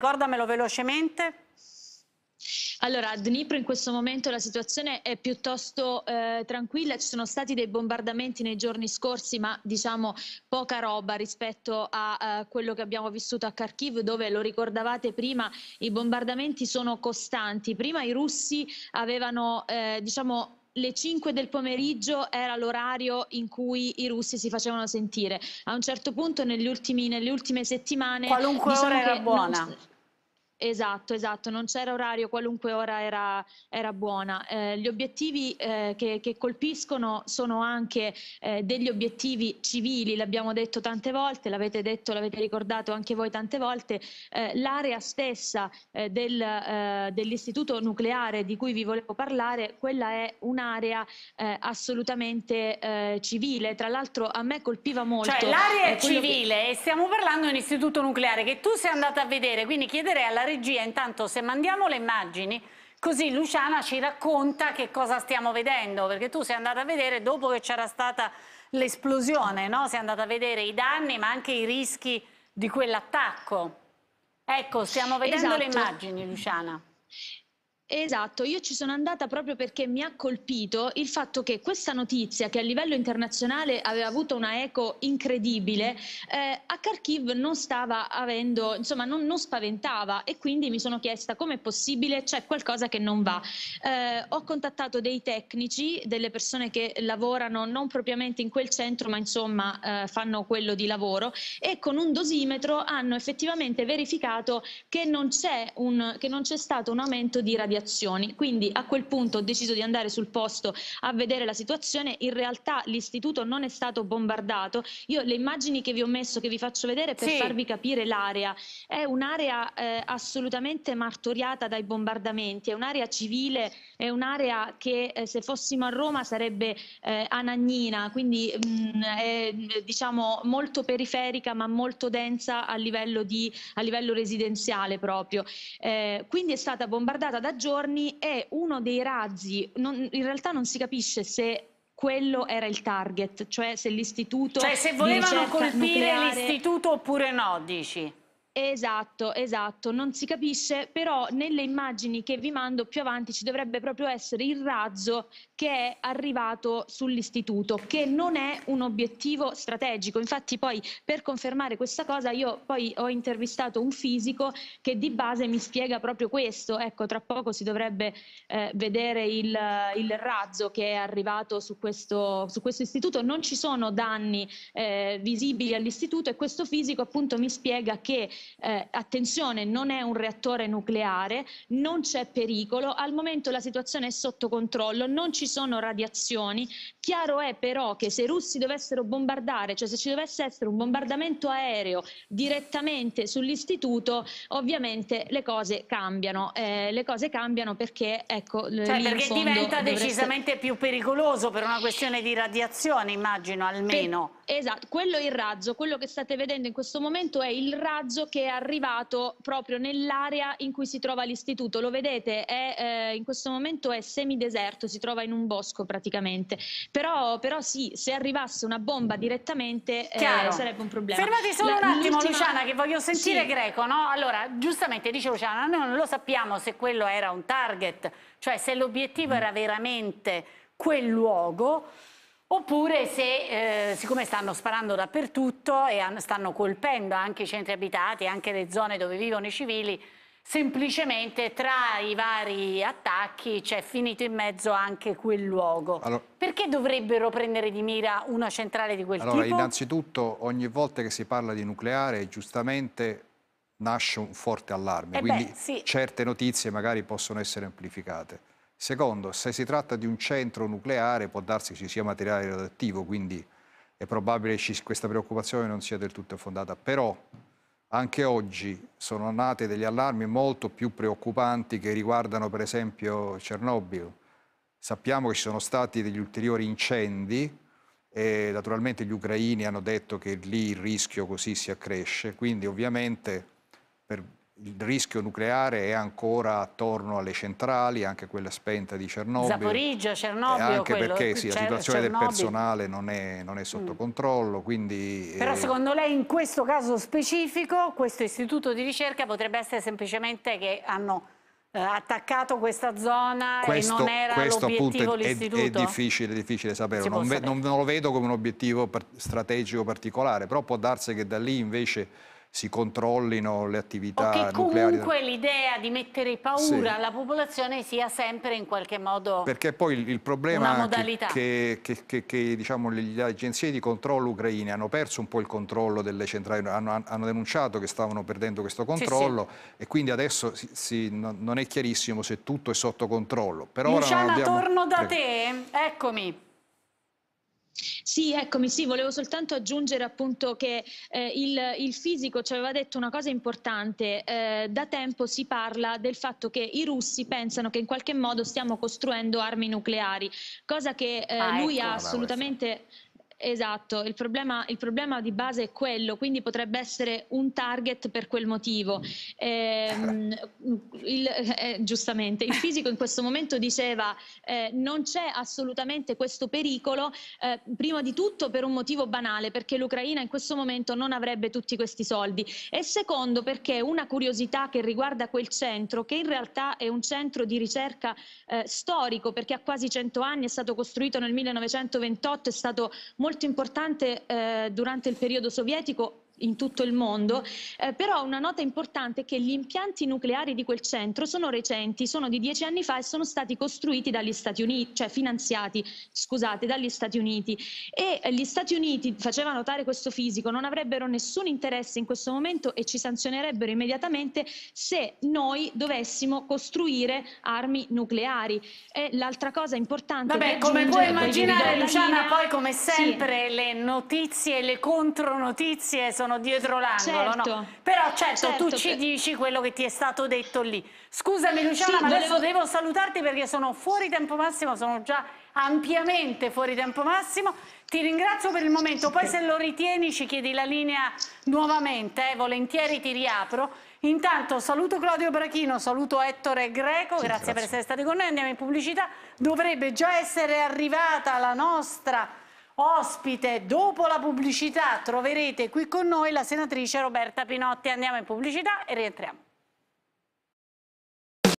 Ricordamelo velocemente. Allora, a Dnipro in questo momento la situazione è piuttosto eh, tranquilla, ci sono stati dei bombardamenti nei giorni scorsi, ma diciamo poca roba rispetto a eh, quello che abbiamo vissuto a Kharkiv, dove lo ricordavate prima, i bombardamenti sono costanti. Prima i russi avevano eh, diciamo, le 5 del pomeriggio era l'orario in cui i russi si facevano sentire. A un certo punto, negli ultimi, nelle ultime settimane, qualunque diciamo ora era buona. Non Esatto, esatto, non c'era orario, qualunque ora era, era buona. Eh, gli obiettivi eh, che, che, colpiscono sono anche eh, degli obiettivi civili, l'abbiamo detto tante volte, l'avete detto, l'avete ricordato anche voi tante volte, eh, l'area stessa eh, del, eh, dell'istituto nucleare di cui vi volevo parlare, quella è un'area assolutamente civile, tra l'altro a me colpiva molto. Cioè l'area è civile che... e stiamo parlando di un istituto nucleare che tu sei andata a vedere, quindi chiederei alla regia intanto se mandiamo le immagini così Luciana ci racconta che cosa stiamo vedendo perché tu sei andata a vedere dopo che c'era stata l'esplosione no? sei andata a vedere i danni ma anche i rischi di quell'attacco ecco stiamo vedendo esatto. le immagini Luciana Esatto, io ci sono andata proprio perché mi ha colpito il fatto che questa notizia, che a livello internazionale aveva avuto una eco incredibile, eh, a Kharkiv non stava avendo, insomma, non, non, spaventava e quindi mi sono chiesta come è possibile, c'è qualcosa che non va. Eh, ho contattato dei tecnici, delle persone che lavorano non propriamente in quel centro, ma insomma eh, fanno quello di lavoro e con un dosimetro hanno effettivamente verificato che non c'è stato un aumento di radiazione azioni. Quindi a quel punto ho deciso di andare sul posto a vedere la situazione. In realtà l'istituto non è stato bombardato. Io le immagini che vi ho messo, che vi faccio vedere per sì. farvi capire l'area, è un'area eh, assolutamente martoriata dai bombardamenti, è un'area civile, è un'area che eh, se fossimo a Roma sarebbe eh, anagnina, quindi mh, mm, è diciamo molto periferica ma molto densa a livello, di, a livello residenziale proprio. Eh, quindi è stata bombardata da giorni giorni e uno dei razzi, non, in realtà non si capisce se quello era il target, cioè se l'istituto... Cioè se volevano colpire nucleare... l'istituto oppure no, dici? Esatto, esatto, non si capisce, però nelle immagini che vi mando più avanti ci dovrebbe proprio essere il razzo che è arrivato sull'istituto, che non è un obiettivo strategico. Infatti poi per confermare questa cosa io poi ho intervistato un fisico che di base mi spiega proprio questo. Ecco, tra poco si dovrebbe eh, vedere il, il, razzo che è arrivato su questo, su questo istituto. Non ci sono danni eh, visibili all'istituto e questo fisico appunto mi spiega che eh, attenzione non è un reattore nucleare, non c'è pericolo, al momento la situazione è sotto controllo, non ci sono radiazioni, chiaro è però che se i russi dovessero bombardare, cioè se ci dovesse essere un bombardamento aereo direttamente sull'istituto, ovviamente le cose cambiano, eh, le cose cambiano perché ecco... Cioè perché diventa dovreste... decisamente più pericoloso per una questione di radiazione immagino almeno. Per... Esatto, quello è il razzo, quello che state vedendo in questo momento è il razzo che è arrivato proprio nell'area in cui si trova l'istituto. Lo vedete, è, eh, in questo momento è semideserto, si trova in un bosco praticamente. Però, però sì, se arrivasse una bomba direttamente eh, sarebbe un problema. Fermate solo La, un attimo Luciana che voglio sentire sì. Greco, no? Allora, giustamente dice Luciana, noi non lo sappiamo se quello era un target, cioè se l'obiettivo mm. era veramente quel luogo, Oppure se, eh, siccome stanno sparando dappertutto e stanno colpendo anche i centri abitati, anche le zone dove vivono i civili, semplicemente tra i vari attacchi c'è finito in mezzo anche quel luogo. Allora, Perché dovrebbero prendere di mira una centrale di quel allora, tipo? Allora, innanzitutto ogni volta che si parla di nucleare, giustamente nasce un forte allarme, eh quindi beh, sì. certe notizie magari possono essere amplificate. Secondo, se si tratta di un centro nucleare può darsi che ci sia materiale radioattivo, quindi è probabile che questa preoccupazione non sia del tutto fondata. Però anche oggi sono nate degli allarmi molto più preoccupanti che riguardano per esempio Chernobyl. Sappiamo che ci sono stati degli ulteriori incendi e naturalmente gli ucraini hanno detto che lì il rischio così si accresce, quindi ovviamente per il rischio nucleare è ancora attorno alle centrali, anche quella spenta di Cernobbio. Zaporizia, Cernobbio. Anche quello, perché sì, la situazione Cernobbio. del personale non è, non è sotto mm. controllo. Quindi, Però eh... secondo lei in questo caso specifico questo istituto di ricerca potrebbe essere semplicemente che hanno eh, attaccato questa zona questo, e non era questo l'obiettivo l'istituto? È, è, difficile, è difficile sapere, non, ve, non lo vedo come un obiettivo strategico particolare, però può darsi che da lì invece si controllino le attività nucleari. O che comunque l'idea di mettere paura alla popolazione sia sempre in qualche modo Perché poi il, il problema è che, che, che, che diciamo, le agenzie di controllo ucraine hanno perso un po' il controllo delle centrali, hanno, hanno denunciato che stavano perdendo questo controllo sì, sì. e quindi adesso si, si, non è chiarissimo se tutto è sotto controllo. Per ora Luciana, abbiamo... torno da Prego. te, eccomi. Sì, eccomi, sì, volevo soltanto aggiungere appunto che eh, il, il, fisico ci aveva detto una cosa importante, eh, da tempo si parla del fatto che i russi pensano che in qualche modo stiamo costruendo armi nucleari, cosa che eh, ah, lui ecco, ha assolutamente... Questo Esatto, il problema, il problema, di base è quello, quindi potrebbe essere un target per quel motivo. Ehm, eh, il, eh, giustamente, il fisico in questo momento diceva eh, non c'è assolutamente questo pericolo, eh, prima di tutto per un motivo banale, perché l'Ucraina in questo momento non avrebbe tutti questi soldi e secondo perché una curiosità che riguarda quel centro, che in realtà è un centro di ricerca eh, storico, perché ha quasi 100 anni, è stato costruito nel 1928, è stato molto molto importante eh, durante il periodo sovietico in tutto il mondo, eh, però una nota importante è che gli impianti nucleari di quel centro sono recenti, sono di dieci anni fa e sono stati costruiti dagli Stati Uniti, cioè finanziati, scusate, dagli Stati Uniti. E eh, gli Stati Uniti, faceva notare questo fisico, non avrebbero nessun interesse in questo momento e ci sanzionerebbero immediatamente se noi dovessimo costruire armi nucleari. E l'altra cosa importante... Vabbè, come puoi immaginare, Luciana, poi come sempre sì. le notizie, le contronotizie sono sono dietro l'angolo, certo. no? Però certo, certo tu ci dici quello che ti è stato detto lì. Scusami Luciana, sì, ma volevo... adesso devo salutarti perché sono fuori tempo massimo, sono già ampiamente fuori tempo massimo. Ti ringrazio per il momento, poi se lo ritieni ci chiedi la linea nuovamente, eh? volentieri ti riapro. Intanto saluto Claudio Brachino, saluto Ettore Greco, sì, grazie, grazie per essere stati con noi, andiamo in pubblicità. Dovrebbe già essere arrivata la nostra ospite. Dopo la pubblicità troverete qui con noi la senatrice Roberta Pinotti. Andiamo in pubblicità e rientriamo.